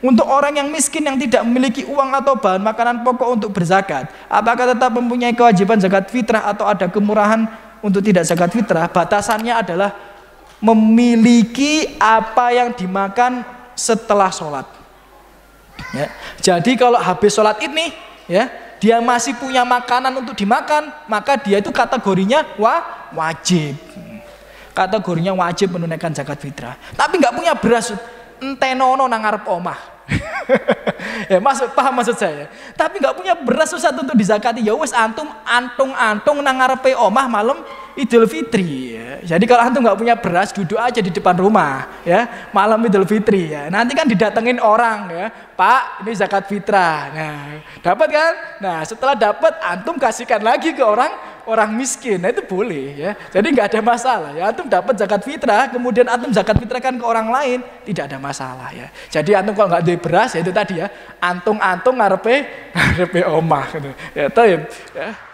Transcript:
Untuk orang yang miskin yang tidak memiliki uang atau bahan makanan pokok untuk berzakat, apakah tetap mempunyai kewajiban zakat fitrah atau ada kemurahan untuk tidak zakat fitrah? Batasannya adalah memiliki apa yang dimakan setelah sholat. Ya. Jadi kalau habis sholat ini, nih, ya dia masih punya makanan untuk dimakan, maka dia itu kategorinya wa wajib. Kategorinya wajib menunaikan zakat fitrah. Tapi nggak punya beras, entenono nang ngarep omah. ya maksud paham maksud saya. Tapi nggak punya beras susah untuk dizakati. Ya wes antum antung-antung nang ngarepe omah malam Idul Fitri. Ya. Jadi kalau antum nggak punya beras duduk aja di depan rumah ya malam Idul Fitri ya. Nanti kan didatengin orang ya, Pak ini zakat fitrah. Nah dapat kan? Nah setelah dapat antum kasihkan lagi ke orang orang miskin, nah itu boleh ya. Jadi nggak ada masalah ya. Antum dapat zakat fitrah, kemudian antum zakat fitrah kan ke orang lain, tidak ada masalah ya. Jadi antum kalau nggak ada beras ya itu tadi ya, antung-antung ngarepe ngarepe omah gitu. Ya, toh, ya.